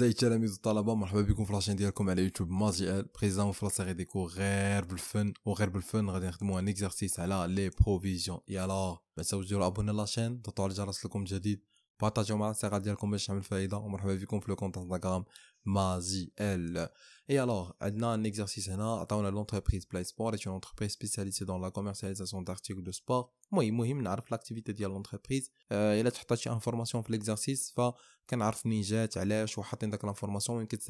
زي التلاميذ الطلبة مرحبا بكم في لاشين ديالكم على يوتيوب ماجي ال بريزون في لاسيري ديكو غير بالفن وغير بالفن غادي نخدمو ان اكزرسيس على لي بروفيزيون يلا ما تنساوش ديروا ابون لاشين ضغطوا على الجرس لكم جديد بارطاجيو مع الصغار ديالكم باش نعمل فائده ومرحبا بكم في لو كونت انستغرام Mazi, Et alors, on a un exercice, on a l'entreprise Play Sport, est une entreprise spécialisée dans la commercialisation d'articles de sport. Moi, المهم نعرف l'activité de l'entreprise. الا تحطات انفورماسيون في l'exercice فكنعرف علاش وحاطين داك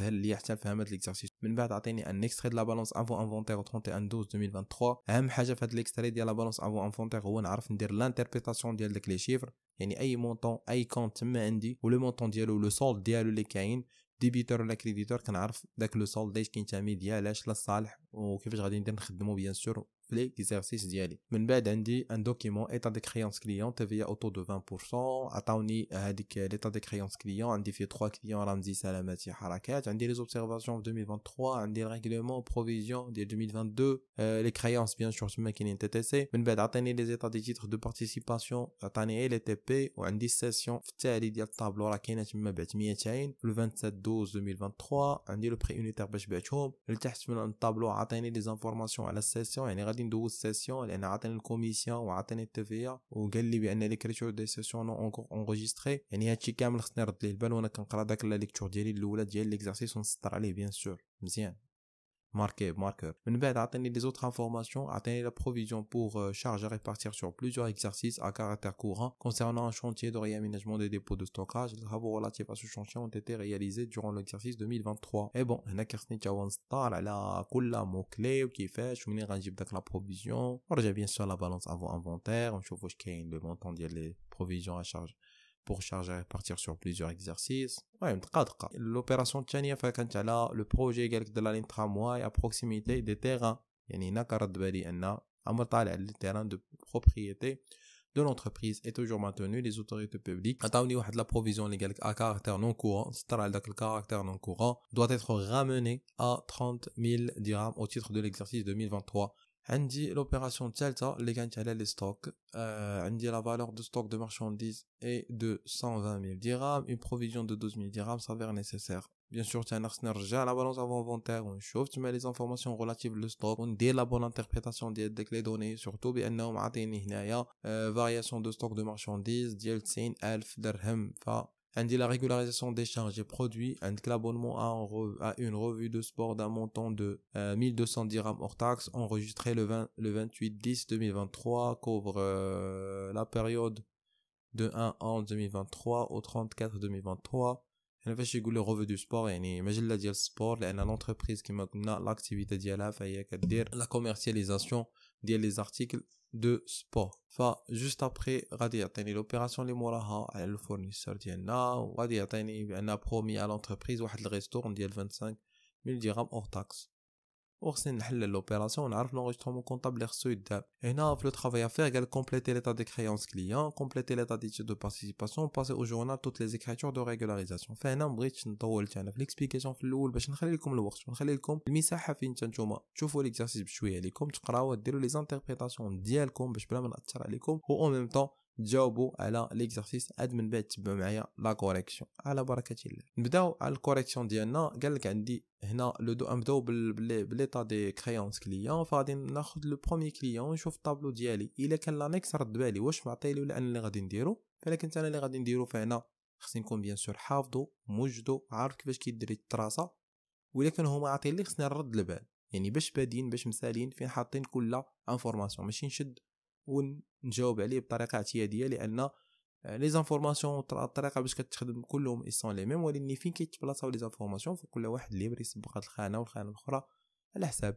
ليا حتى fait هاد l'exercice. من بعد عطيني ان اكستري لا بالونس افون انفونتير 31 12 2023 اهم حاجه في هاد الاكستري ديال لا بالونس افون انفونتير هو نعرف ندير لانتربريتاسيون ديال داك لي شيفر يعني اي مونطون اي كونت تما عندي ولو مونطون ديالو لو سولد ديالو اللي كاين ديبيتور ولا كريديتور كنعرف داك لو سولد كينتمي ديالاش لا صالح وكيفاش غادي ندير نخدمو بيان سور l'exercice d'y aller. Mais ben, d'andy, un document, état des créances client, TVA autour de 20%, a euh, l'état des créances client, un défi 3 clients, ramzi, salamati, harakat, un les observations de 2023, le règlement règlement provisions, de 2022, euh, les créances, bien sûr, sur ce qui TTC, On ben, attendi les états des titres de participation, attendi les TP, ou un les sessions, t'es allé dire tableau, la qu'il le 27 12 2023, un le prix unitaire, bach, bach, home, le test, mais un tableau, les informations à la session, et les غادي ندوز سيسيون لان عطاني الكوميسيون وعطاني التفيه وقال لي بان ليكريتور دي سيسيون نو اونغوجيستري يعني هادشي كامل خصني نرد ليه البال وانا كنقرا داك لا ليكتور ديالي الاولى ديال ليكزارسيس ونسطر عليه بيان سور مزيان Marquez, marquez. Une bête, attendez les autres informations, attendez la provision pour euh, charger et partir sur plusieurs exercices à caractère courant concernant un chantier de réaménagement des dépôts de stockage. Les travaux relatifs à ce chantier ont été réalisés durant l'exercice 2023. Et eh bon, on a un qui mot-clé qui est Je suis la provision. Or, j'ai bien sûr la balance avant inventaire, on chauffe vous le montant de la provision à charge pour charger et partir sur plusieurs exercices. Ouais, L'opération Tchania, Fakantala, le projet de la ligne tramway à proximité des terrains. يعني هنا de propriété de l'entreprise est toujours maintenu les autorités publiques la provision à caractère non courant caractère non courant doit être ramené à 30 000 dirhams au titre de l'exercice 2023 j'ai l'opération Delta qui gagne les stocks, la valeur de stock de marchandises est de 120 000 dirhams, une provision de 12 000 dirhams s'avère nécessaire. Bien sûr, nous avons déjà la balance avant inventaire on inventaires, mais les informations relatives au stock on dit la bonne interprétation des toutes données, surtout parce qu'il y a une variation de stock de marchandises de 30 000 dirhams la régularisation des charges et produits l'abonnement à, une revue de sport d'un montant de 1200 euh, dirhams hors taxe enregistré le 28 10 2023 couvre euh, la période de 1 an 2023 au 34 2023 انا فاش يقول لي ريفيو دو سبور يعني مجله ديال السبور لان لونتربريز كيما قلنا لاكتيفيتي ديالها فهي كدير la commercialisation dès les articles de sport. Va juste après l'opération les mollahs le elle fournit certaine à radier un a promis à l'entreprise de restaurer restaurant 000 vingt dirhams hors taxe. وخصني نحل لوبيراسيون ونعرف لونجسترومون كونطاب اللي خصو يدار هنا في لو ترافاي افير قال كومبليتي ليتا دي كريونس كليون كومبليتي ليتا دي دو بارتيسيباسيون باسي او جورنال توت لي زيكريتور دو ريغولاريزاسيون فهنا مبغيتش نطول انا في ليكسبليكاسيون في الاول باش نخلي لكم الوقت ونخلي لكم المساحه فين نتوما تشوفوا ليكزارسيس بشويه عليكم تقراوه ديروا لي زانتربريتاسيون ديالكم باش بلا ما ناثر عليكم و او ميم طون تجاوبوا على ليكزارسيس عاد من بعد تبعوا معايا لا كوريكسيون على بركه الله نبداو على الكوريكسيون ديالنا قال لك عندي هنا لو دو نبداو بليطا دي كريونس كليون فغادي ناخذ لو برومي كليون نشوف الطابلو ديالي الا كان لانكس رد بالي واش معطيلي ولا انا اللي غادي نديرو فالا كنت انا اللي غادي نديرو فهنا خصني نكون بيان سور حافظو موجدو عارف كيفاش كيدير التراسه ولا كان هما عاطيين لي خصني نرد البال يعني باش بادين باش مسالين فين حاطين كل انفورماسيون ماشي نشد ونجاوب عليه بطريقه اعتياديه لان لي آه، زانفورماسيون الطريقه باش كتخدم كلهم ايسون لي ميم ولكن فين كيتبلاصاو لي زانفورماسيون فكل واحد ليبر يسبق هاد الخانه والخانه الاخرى على حساب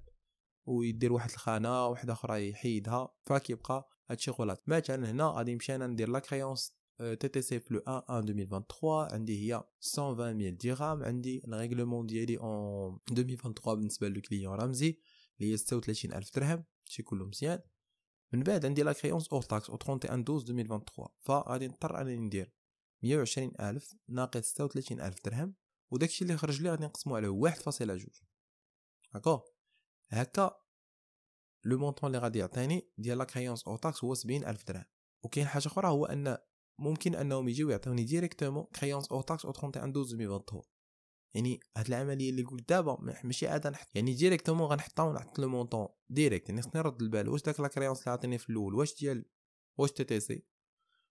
ويدير واحد الخانه وحده اخرى يحيدها فكيبقى هادشي غلط مثلا هنا غادي نمشي انا ندير لا كريونس تي تي سي بلو 1 1 2023 عندي هي 120000 درهم عندي الريغلمون ديالي اون 2023 بالنسبه للكليون رمزي اللي هي 36000 درهم هادشي كله مزيان من بعد عندي لا كريونس اور تاكس او 31 12 2023 فغادي نضطر انني ندير 120 الف ناقص 36 الف درهم وداكشي اللي خرج لي غادي نقسمو على 1.2 داكور هكا لو مونطون اللي غادي يعطيني ديال لا كريونس او تاكس هو 70 الف درهم وكاين حاجه اخرى هو ان ممكن انهم يجيو يعطوني ديريكتومون كريونس او تاكس او 31 12 2023 يعني هاد العمليه اللي قلت دابا ماشي عاد نحط يعني ديريكتومون غنحطها ونحط لو مونطون ديريكت يعني خصني نرد البال واش داك لا كريونس اللي عطيني في الاول واش ديال واش تي تي سي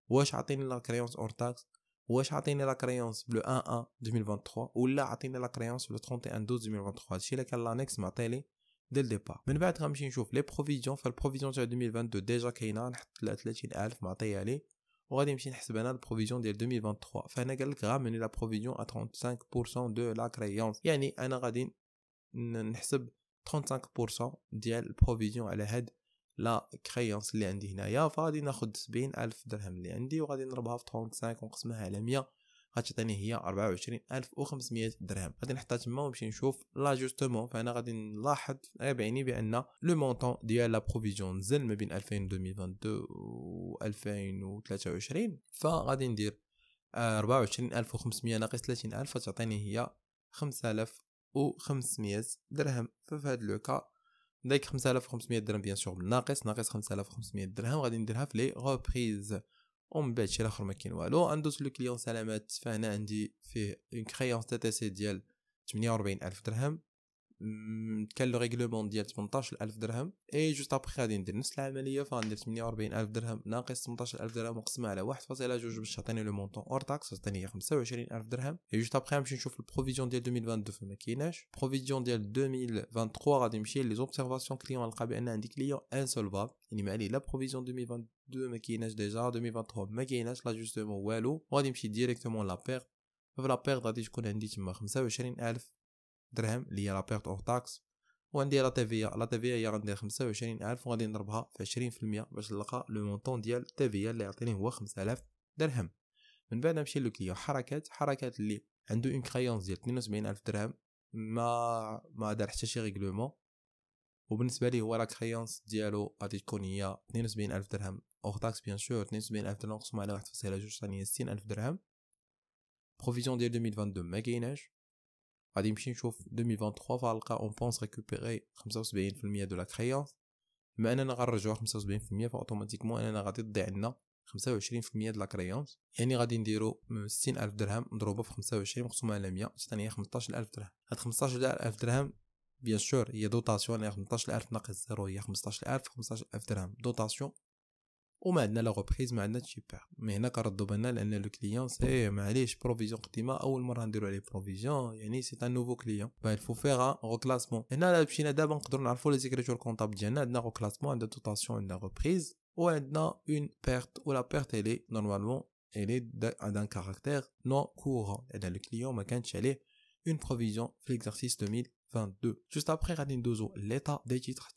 واش عطيني لا كريونس اون تاكس واش عطيني لا كريونس بلو 1 1 2023 ولا عطيني لا كريونس بلو 31 12 2023 هادشي اللي كان لانكس معطي لي ديال الديبار من بعد غنمشي نشوف لي بروفيزيون فالبروفيزيون تاع 2022 ديجا كاينه نحط 30000 معطيها لي وغادي نمشي نحسب انا البروفيزيون ديال 2023 فهنا قال لك غامني لا بروفيزيون ا 35% دو لا كريونس يعني انا غادي نحسب 35% ديال البروفيزيون على هاد لا كريونس اللي عندي هنايا فغادي ناخذ 70000 درهم اللي عندي وغادي نضربها في 35 ونقسمها على 100 غادي تعطيني هي 24500 درهم غادي نحطها تما ونمشي نشوف لاجوستمون فانا غادي نلاحظ غير بعيني بان لو مونطون ديال لا بروفيزيون نزل ما بين 2022 و 2023 فغادي ندير 24500 ناقص 30000 تعطيني هي 5500 درهم ففي هذا لوكا ديك 5500 درهم بيان سور ناقص ناقص 5500 درهم غادي نديرها في لي ريبريز ومن بعد شي لاخر ما كاين والو اندوز لو كليون سلامات فهنا عندي فيه اون كريونس تي تي سي ديال 48000 الف درهم كان لو ريغلومون ديال 18000 درهم اي جوست ابخي غادي ندير نفس العمليه فغندير 48000 درهم ناقص 18000 درهم وقسمها على 1.2 باش تعطيني لو مونطون اور تاكس تعطيني 25000 درهم اي جوست ابخي غنمشي نشوف البروفيزيون ديال 2022 فما كايناش البروفيزيون ديال 2023 غادي نمشي لي زوبسيرفاسيون كليون نلقى بان عندي كليون ان سول انسولفاب يعني ما عليه لا بروفيزيون 2022 ما كايناش ديجا 2023 ما كايناش لا جوستومون والو وغادي نمشي ديريكتومون لا بير في لا بير غادي تكون عندي تما 25000 درهم اللي هي لا بيرت اور تاكس وعندي لا تي في لا تي في هي غندير 25000 وغادي نضربها في 20% باش نلقى لو مونطون ديال تي في اللي يعطيني هو 5000 درهم من بعد نمشي لو للكليون حركات حركات اللي عنده اون كريونس ديال 72000 درهم ما ما دار حتى شي ريغلومون وبالنسبه لي هو لا كريونس ديالو غادي تكون هي 72000 درهم اور تاكس بيان سور 72000 درهم مقسوم على 1.2 ثانيه 60000 درهم بروفيزيون ديال 2022 ما كايناش غادي نمشي نشوف 2023 فالقا اون بونس ريكوبيري 75% دو لا كريونس بما اننا غنرجعو 75% فاوتوماتيكمون اننا غادي تضيع عندنا 25% ديال لا كريونس يعني غادي نديرو 60000 درهم مضروبه في 25 مقسومه على 100 تعطيني 15000 درهم هاد 15000 درهم بيان سور هي دوطاسيون يعني 15000 ناقص 0 هي 15000 15000 درهم دوطاسيون وما عندنا لا ريبريز ما عندنا تشي provision مي هنا كردوا بالنا لان لو كليون سي معليش بروفيزيون قديمه اول مره نديرو عليه بروفيزيون يعني سي ان نوفو كليون الفو فيغ Il هنا لا دابا نقدروا نعرفوا لي زيكريتور كونطابل ديالنا عندنا عندنا ريبريز وعندنا اون بيرت ولا بيرت d'un caractère non courant et le client ما une provision l'exercice 2022 juste après radin ندوزو l'état des titres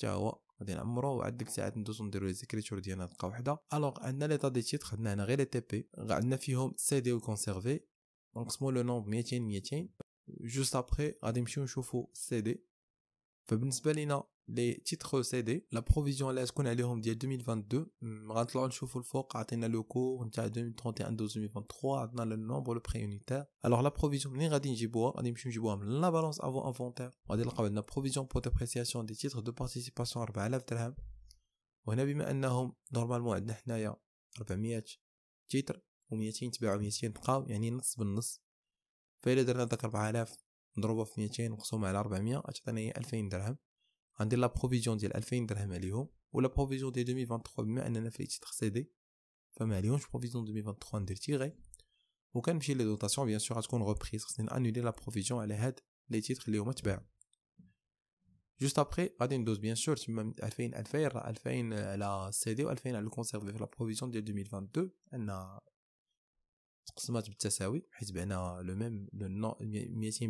غادي نعمرو وعندك ساعات ندوزو نديرو لي زيكريتور ديالنا دقه وحده الوغ عندنا لي دي تيت عندنا هنا غير لي تي بي عندنا فيهم سي دي وكونسيرفي نقسمو لو نومب ميتين ميتين جوست ابخي غادي نمشيو نشوفو سي دي فبالنسبه لينا لي تيتر سيدي لا بروفيزيون اللي تكون عليهم ديال 2022 غنطلعوا نشوفوا الفوق عطينا لو كور نتاع 2031 2023 عطينا لو نومبر لو بري يونيتير الوغ لا بروفيزيون منين غادي نجيبوها غادي نمشيو نجيبوها من لا بالونس افون انفونتير غادي نلقاو عندنا بروفيزيون بو ديبريسياسيون دي تيتر دو بارتيسيباسيون 4000 درهم وهنا بما انهم نورمالمون عندنا حنايا 400 تيتر و200 تباعو 200 بقاو يعني نص بالنص فإلا درنا داك 4000 نضربوها في 200 نقسموها على 400 غتعطينا هي 2000 درهم on a la provision provision de 2023 provision de 2023 mais pour other les dotations that the same thing is that de same thing is that the same une dose that the same thing is that la provision provision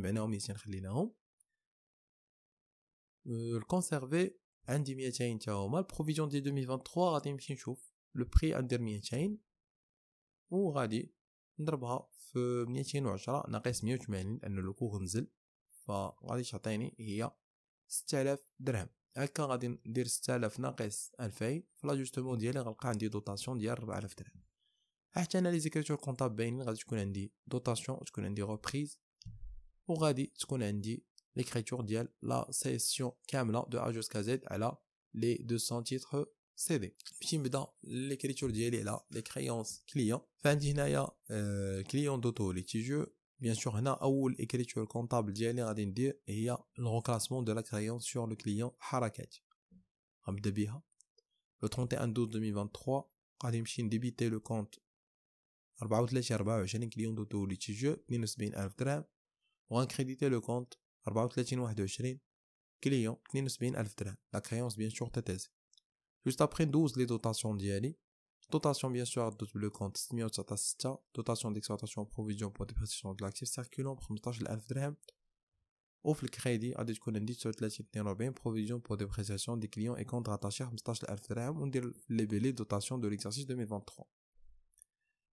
is that الكونسيرفي عندي 200 تا هما البروفيزيون ديال 2023 غادي نمشي نشوف لو بري غندير 200 وغادي نضربها في 210 ناقص 180 لان لو كو غنزل فغادي تعطيني هي 6000 درهم هكا غادي ندير 6000 ناقص 2000 في لاجوستمون ديالي غنلقى عندي دوطاسيون ديال 4000 درهم حتى انا لي زيكريتور كونطاب باينين غادي تكون عندي دوطاسيون تكون عندي ريبريز وغادي تكون عندي l'écriture de la session كامله de A jusqu'à Z على les 200 titres CD باش نبدا l'écriture ديالي على les créances clients فعندي هنايا euh, client d'auto litigeux Bien sûr, هنا اول écriture comptable ديالي غادي ندير هي le reclassement de la créance sur le client Harakat. غنبدا بها le 31 12 2023 غادي نمشي le le compte 34 24 dauto دوتو اللي تيجي 72000 درهم وغنكريديتي le compte 34 client 72000 درهم la créance bien sûr تتازي juste après 12, les dotations ديالي dotation bien sûr دوت le compte 696 dotation d'exploitation provision pour dépréciation de l'actif circulant pour 15000 درهم وفي الكريدي غادي تكون عندي 39 42 provision pour dépréciation des clients et comptes rattachés 15000 on وندير لي بيلي dotation de l'exercice 2023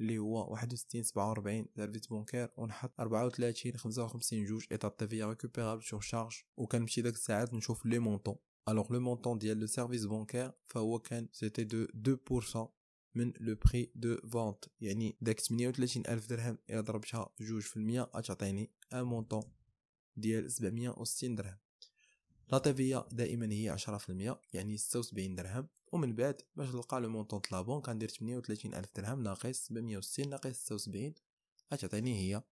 اللي هو 61 47 سيرفيس بونكير ونحط 34 55 جوج ايطاب فيا ريكوبيرابل سور شارج وكنمشي داك الساعات نشوف لي مونطون الوغ لو مونطون ديال لو سيرفيس بونكير فهو كان سيتي دو 2% من لو بري دو فونت يعني داك 38 الف درهم الى ضربتها جوج في المية غتعطيني ان مونطون ديال 760 درهم لا تيفيا دائما هي 10% يعني 76 درهم ومن بعد باش نلقى لو مونطون د لا بونك 38 الف درهم ناقص 760 ناقص 76 غتعطيني هي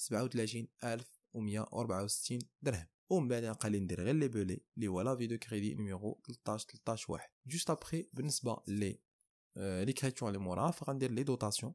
37 الف و164 درهم ومن بعد غادي ندير غير لي بولي لي هو لافي دو كريدي نيميرو 13 13 واحد جوست ابري بالنسبه لي آه، لي كريتيون لي مورا فغندير لي دوتاسيون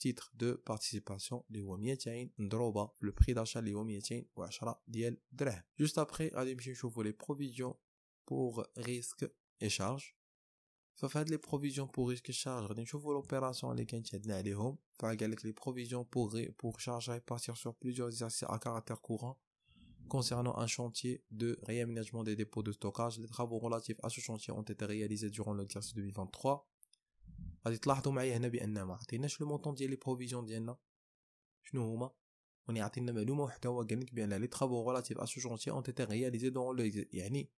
titre de participation les Womietien Le prix d'achat les Womietien Washra Diel Dreh. Juste après, Adim Chouvo les provisions pour risque et charge. faire les provisions pour risque et charge. Adim l'opération les Kentiadna les Home. Fagal les provisions pour, pour charge et partir sur plusieurs exercices à caractère courant. Concernant un chantier de réaménagement des dépôts de stockage, les travaux relatifs à ce chantier ont été réalisés durant l'exercice 2023. غادي تلاحظوا معايا هنا بان ما عطيناش لو مونطون ديال لي بروفيزيون ديالنا شنو هما وني عطينا معلومه وحده هو قال لك بان لي ترافو غولاتيف ا سو جونتي اون تيتي رياليزي دون لو يعني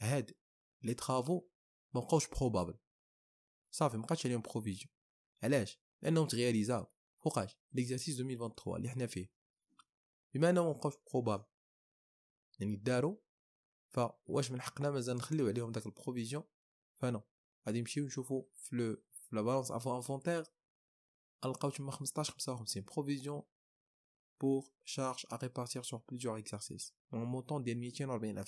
هاد لي ترافو ما بقاوش بروبابل صافي ما بقاش عليهم بروفيزيون علاش لانهم تغياليزاو فوقاش ليكزارسيس 2023 اللي حنا فيه بما انهم ما بقاوش بروبابل يعني دارو فواش من حقنا مازال نخليو عليهم داك البروفيزيون فانا غادي نمشيو نشوفو في لو la balance avant inventaire, ça 15 55 provision pour charge à répartir sur plusieurs exercices en montant des métiers dirhams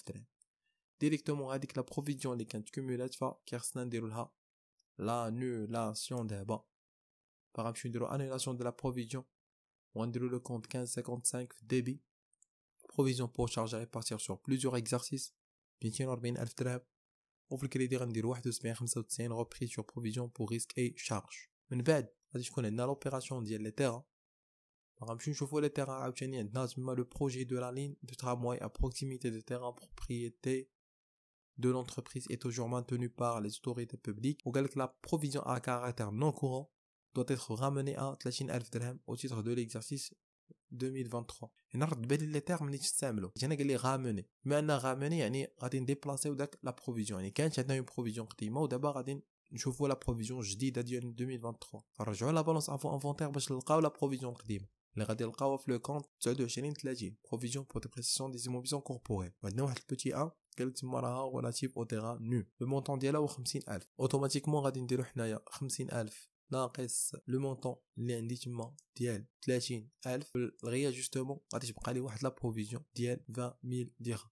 directement que la provision les quintes cumulées fa kersnan dirulha on d'aba par exemple annulation de la provision on déroule le compte 1555 débit provision pour charge à répartir sur plusieurs exercices 240 dirhams ou le que les terrains de l'Ouest de sur provision pour risque et charges. Une bête, à ce qu'on dans l'opération de l'État, hein. par exemple, je chauffe les terrains hein, à Génie et dans le projet de la ligne de tramway à proximité de terrain propriété de l'entreprise est toujours maintenue par les autorités publiques, ou que la provision à caractère non courant doit être ramenée à Tlachine-Elvdhelem au titre de l'exercice. 2023 هنا رد بالي لي تيغ اللي تستعملوا انا قال لي غامني بما ان غامني يعني غادي نديبلاسيو داك لا بروفيزيون يعني كانت عندنا اون بروفيزيون قديمه ودابا غادي نشوفوا لا بروفيزيون جديده ديال 2023 نرجعوا لا بالونس افون انفونتير باش نلقاو لا بروفيزيون القديمه اللي غادي نلقاوها في لو كونت 29 30 بروفيزيون بور ديبريسيون دي زيموبيسيون كوربوريل وعندنا واحد البوتي ان قال لك تما راها ريلاتيف او تيغا نو لو مونطون ديالها هو 50000 اوتوماتيكمون غادي نديرو حنايا 50000 ناقص لو مونطون اللي عندي تما ديال 30000 الغيا جوستومون غادي تبقى لي واحد لا بروفيزيون ديال 20000 درهم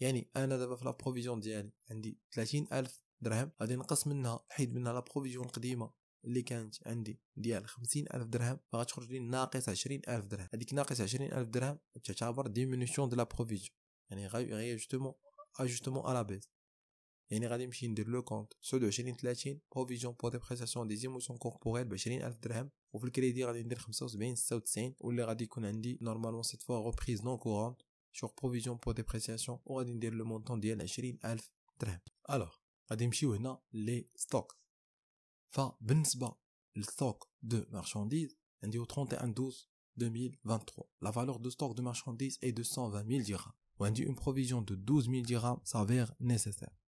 يعني انا دابا في لا بروفيزيون ديالي عندي 30000 درهم غادي نقص منها حيد منها لا بروفيزيون القديمه اللي كانت عندي ديال 50000 درهم فغتخرج لي ناقص 20000 درهم هذيك ناقص 20000 درهم تعتبر ديمينيسيون دو لا بروفيزيون يعني غير جوستومون اجوستومون ا لا بيز يعني غادي نمشي ندير لو كونت سود 20 30 بروفيزيون بور دي بريستاسيون دي ايموسيون كوربوريل ب 20000 درهم وفي الكريدي غادي ندير 75 96 واللي غادي يكون عندي نورمالمون سيت فوا ريبريز نون كورون sur provision pour dépréciation وغادي ندير لو مونطون ديال 20000 درهم الوغ غادي نمشيو هنا لي ستوك فبالنسبه للستوك دو مارشانديز عندي 31 12 2023 la valeur de stock de marchandises est de 120 000 dirhams وعندي une provision de 12 000 dirhams s'avère nécessaire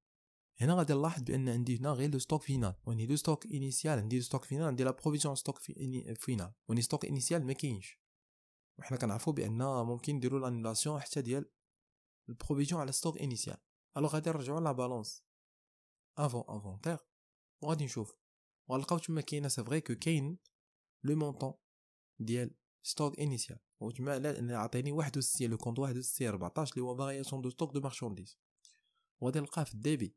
هنا غادي نلاحظ بان عندي هنا غير لو ستوك فينال وني لو ستوك انيسيال عندي لو ستوك فينال عندي لا بروفيزيون ستوك فينال وني ستوك انيسيال ما كاينش وحنا كنعرفوا بان ممكن نديروا لانيلاسيون حتى ديال البروفيزيون على ستوك انيسيال الوغ غادي نرجعوا لا بالونس افون انفونتير وغادي نشوف وغنلقاو تما كاينه سي فري كو كاين لو مونطون ديال ستوك انيسيال وتما انا عطيني 61 لو كونط 61 14 اللي هو فارياسيون دو ستوك دو مارشانديز وغادي نلقاه في الديبي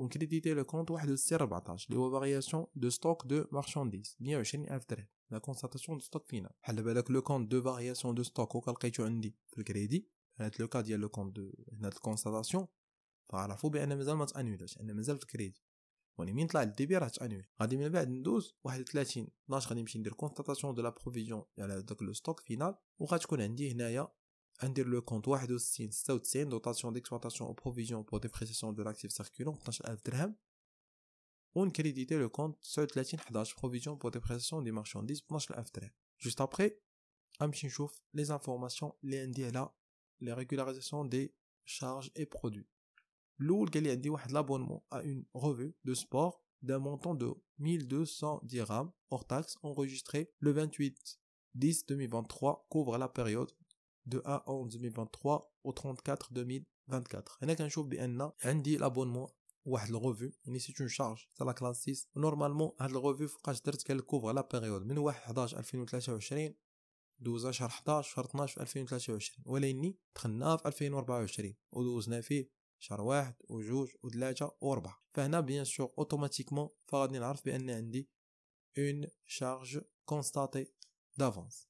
ونكريديتي لو كونت ربعتاش اللي هو فارياسيون دو ستوك دو مارشانديز ألف درهم لا كونستاتاسيون دو ستوك فينا بحال بالك لو كونت دو فارياسيون دو ستوك وكا لقيتو عندي في الكريدي هاد لو كا ديال لو كونت دو هنا الكونستاتاسيون فعرفو بان مازال ما تانيولاش انا مازال في الكريدي وني مين طلع الديبي راه تانيول غادي من بعد ندوز واحد 31 12 غادي نمشي ندير كونستاتاسيون دو لا بروفيزيون على داك لو ستوك فينال وغتكون عندي هنايا dir le compte 1 2 dotation d'exploitation ou provision pour dépréciation de l'actif circulant en dirhams 11 13 ou le compte 7 11 provision pour dépréciation des marchandises en 11 juste après on va les informations les y a pour la régularisation des charges et produits le premier qui indique l'abonnement à une revue de sport d'un montant de 1200 dirhams hors taxes enregistré le 28-10-2023 couvre la période de 1 en 2023 au 34 2024 Et là, quand je vois bien, on dit l'abonnement واحد الغوفي يعني سيت اون شارج تاع لا كلاس 6 ونورمالمون هاد الغوفي فوقاش درت كان كنكوفغ لا بيريود من 1 11 2023 دوزا شهر 11 شهر 12 2023 ولكني دخلنا في 2024 ودوزنا فيه شهر 1 و2 و3 و4 فهنا بيان سور اوتوماتيكمون فغادي نعرف بان عندي اون شارج كونستاتي دافونس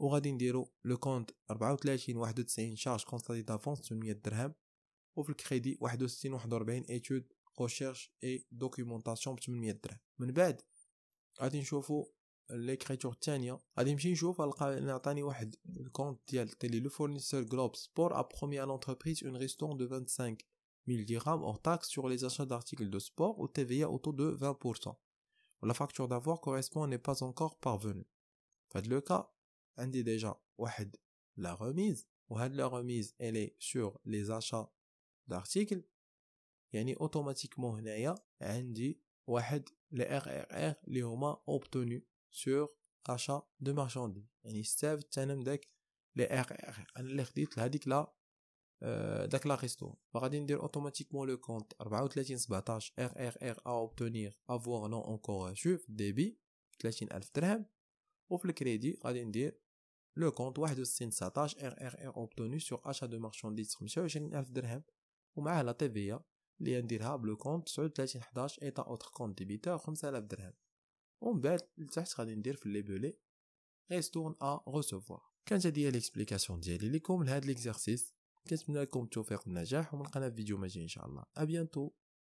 وغادي نديرو لو كونت 34 91 شارج كونستاتي دافونس 800 درهم وفي الكريدي 61 ايتود ريشيرش اي دوكيومونطاسيون ب 800 درهم من بعد غادي نشوفو غادي نمشي نشوف نعطاني واحد 25 000 dirhams hors taxes sur les achats d'articles de sport ou TVA au taux de 20%. La facture d'avoir correspond n'est pas encore parvenue. Faites le cas, on dit déjà, une la remise. On a la remise, elle est sur les achats d'articles. Et on dit automatiquement, on a les RRR, les moments obtenus sur les achats de marchandises. On a les RRR. On les dit, on les dit là. Donc là, il y On va dire automatiquement le compte. On va utiliser une bataille RRR à obtenir, avoir un nom encore débit. On va utiliser وفي الكريدي غادي ندير لو كونط وستين تسعتاش ار ار ار اوبتوني سوغ اشا دو مارشانديز ألف درهم ومعاه لا تيفيا لي نديرها بلو كونط 39 حداش إيطا اوتر كونط ديبيتور 5000 درهم ومن بعد لتحت غادي ندير في ليبولي ريستورن ا غوسوفوار كانت هادي هي ليكسبليكاسيون ديالي ليكم لهاد ليكزارسيس كنتمنى لكم التوفيق والنجاح ومنلقانا في فيديو ماجي ان شاء الله ا بيانتو